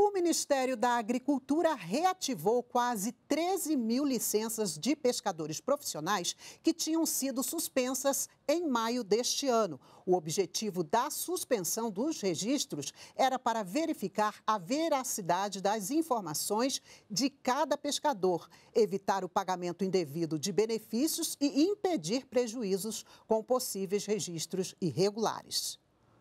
O Ministério da Agricultura reativou quase 13 mil licenças de pescadores profissionais que tinham sido suspensas em maio deste ano. O objetivo da suspensão dos registros era para verificar a veracidade das informações de cada pescador, evitar o pagamento indevido de benefícios e impedir prejuízos com possíveis registros irregulares.